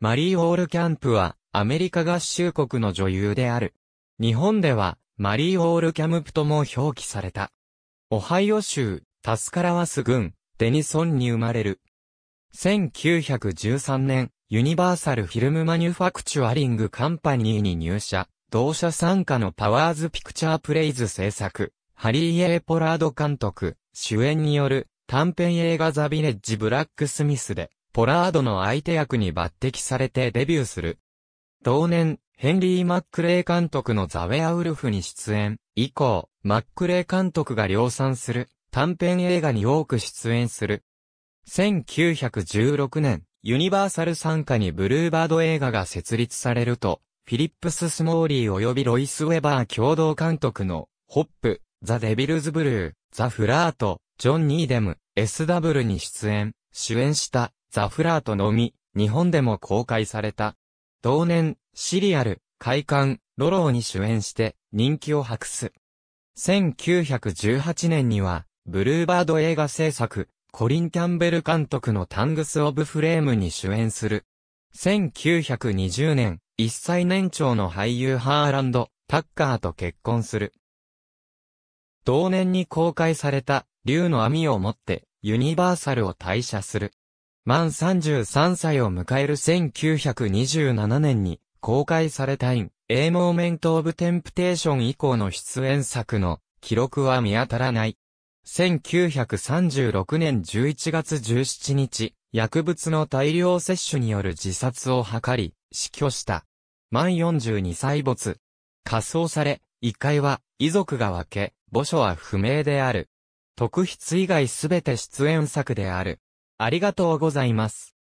マリー・ウォールキャンプは、アメリカ合衆国の女優である。日本では、マリー・ウォールキャムプとも表記された。オハイオ州、タスカラワス郡、デニソンに生まれる。1913年、ユニバーサル・フィルム・マニュファクチュアリング・カンパニーに入社、同社参加のパワーズ・ピクチャー・プレイズ制作、ハリー・エー・ポラード監督、主演による短編映画ザ・ビレッジ・ブラック・スミスで、ポラードの相手役に抜擢されてデビューする。同年、ヘンリー・マックレイ監督のザ・ウェアウルフに出演。以降、マックレイ監督が量産する短編映画に多く出演する。1916年、ユニバーサル傘下にブルーバード映画が設立されると、フィリップス・スモーリー及びロイス・ウェバー共同監督の、ホップ、ザ・デビルズ・ブルー、ザ・フラート、ジョン・ニーデム、SW に出演、主演した、ザフラートのみ、日本でも公開された。同年、シリアル、快感、ロローに主演して人気を博す。1918年には、ブルーバード映画制作、コリン・キャンベル監督のタングス・オブ・フレームに主演する。1920年、一歳年長の俳優ハーランド、タッカーと結婚する。同年に公開された、竜の網を持って、ユニバーサルを退社する。満33歳を迎える1927年に公開されたイン、A Moment of Temptation 以降の出演作の記録は見当たらない。1936年11月17日、薬物の大量摂取による自殺を図り、死去した。満42歳没。仮装され、一回は遺族が分け、墓所は不明である。特筆以外すべて出演作である。ありがとうございます。